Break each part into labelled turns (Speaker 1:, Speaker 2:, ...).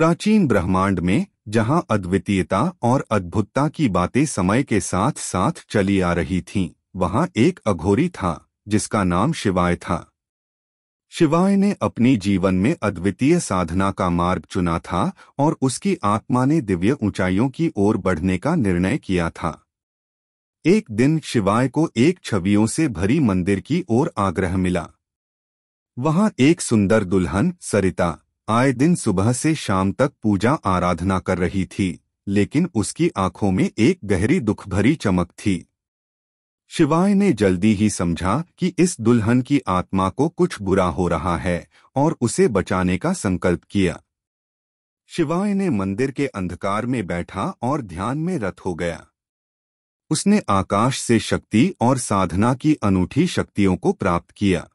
Speaker 1: प्राचीन ब्रह्मांड में जहां अद्वितीयता और अद्भुतता की बातें समय के साथ साथ चली आ रही थीं, वहां एक अघोरी था जिसका नाम शिवाय था शिवाय ने अपनी जीवन में अद्वितीय साधना का मार्ग चुना था और उसकी आत्मा ने दिव्य ऊंचाइयों की ओर बढ़ने का निर्णय किया था एक दिन शिवाय को एक छवियों से भरी मंदिर की ओर आग्रह मिला वहां एक सुंदर दुल्हन सरिता आए दिन सुबह से शाम तक पूजा आराधना कर रही थी लेकिन उसकी आंखों में एक गहरी दुख भरी चमक थी शिवाय ने जल्दी ही समझा कि इस दुल्हन की आत्मा को कुछ बुरा हो रहा है और उसे बचाने का संकल्प किया शिवाय ने मंदिर के अंधकार में बैठा और ध्यान में रत हो गया उसने आकाश से शक्ति और साधना की अनूठी शक्तियों को प्राप्त किया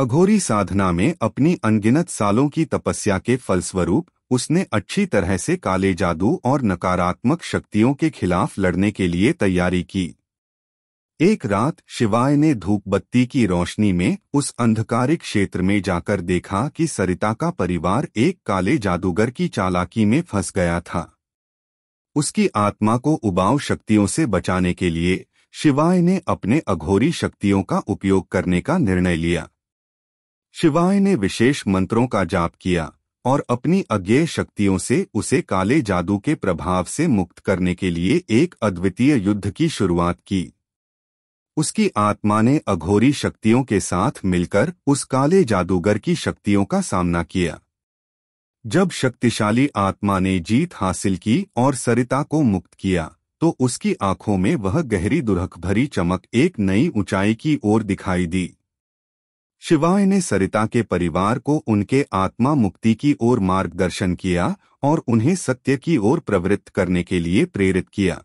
Speaker 1: अघोरी साधना में अपनी अनगिनत सालों की तपस्या के फलस्वरूप उसने अच्छी तरह से काले जादू और नकारात्मक शक्तियों के खिलाफ लड़ने के लिए तैयारी की एक रात शिवाय ने धूपबत्ती की रोशनी में उस अंधकारिक क्षेत्र में जाकर देखा कि सरिता का परिवार एक काले जादूगर की चालाकी में फंस गया था उसकी आत्मा को उबाऊ शक्तियों से बचाने के लिए शिवाय ने अपने अघोरी शक्तियों का उपयोग करने का निर्णय लिया शिवाय ने विशेष मंत्रों का जाप किया और अपनी अज्ञेय शक्तियों से उसे काले जादू के प्रभाव से मुक्त करने के लिए एक अद्वितीय युद्ध की शुरुआत की उसकी आत्मा ने अघोरी शक्तियों के साथ मिलकर उस काले जादूगर की शक्तियों का सामना किया जब शक्तिशाली आत्मा ने जीत हासिल की और सरिता को मुक्त किया तो उसकी आंखों में वह गहरी दुरहक भरी चमक एक नई ऊंचाई की ओर दिखाई दी शिवाय ने सरिता के परिवार को उनके आत्मा मुक्ति की ओर मार्गदर्शन किया और उन्हें सत्य की ओर प्रवृत्त करने के लिए प्रेरित किया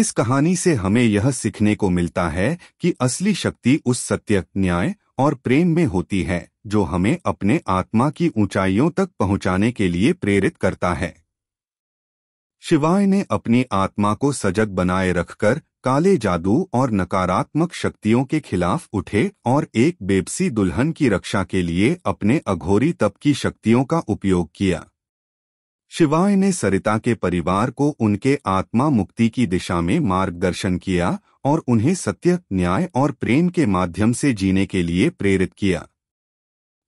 Speaker 1: इस कहानी से हमें यह सीखने को मिलता है कि असली शक्ति उस सत्य न्याय और प्रेम में होती है जो हमें अपने आत्मा की ऊंचाइयों तक पहुंचाने के लिए प्रेरित करता है शिवाय ने अपनी आत्मा को सजग बनाए रखकर काले जादू और नकारात्मक शक्तियों के खिलाफ उठे और एक बेबसी दुल्हन की रक्षा के लिए अपने अघोरी तप की शक्तियों का उपयोग किया शिवाय ने सरिता के परिवार को उनके आत्मा मुक्ति की दिशा में मार्गदर्शन किया और उन्हें सत्य न्याय और प्रेम के माध्यम से जीने के लिए प्रेरित किया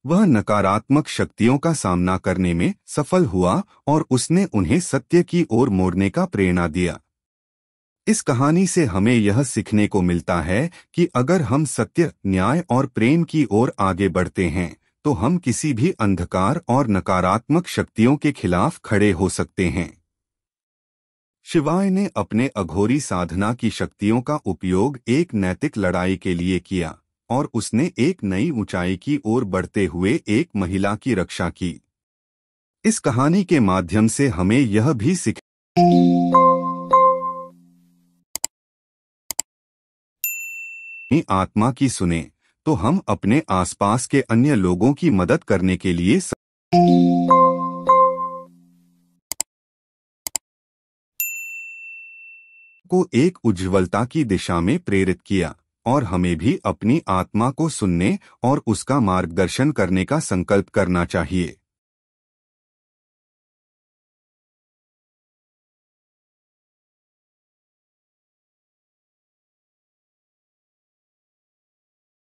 Speaker 1: वह नकारात्मक शक्तियों का सामना करने में सफल हुआ और उसने उन्हें सत्य की ओर मोड़ने का प्रेरणा दिया इस कहानी से हमें यह सीखने को मिलता है कि अगर हम सत्य न्याय और प्रेम की ओर आगे बढ़ते हैं तो हम किसी भी अंधकार और नकारात्मक शक्तियों के खिलाफ खड़े हो सकते हैं शिवाय ने अपने अघोरी साधना की शक्तियों का उपयोग एक नैतिक लड़ाई के लिए किया और उसने एक नई ऊंचाई की ओर बढ़ते हुए एक महिला की रक्षा की इस कहानी के माध्यम से हमें यह भी सीख आत्मा की सुने तो हम अपने आसपास के अन्य लोगों की मदद करने के लिए स... को एक उज्ज्वलता की दिशा में प्रेरित किया और हमें भी अपनी आत्मा को सुनने और उसका मार्गदर्शन करने का संकल्प करना चाहिए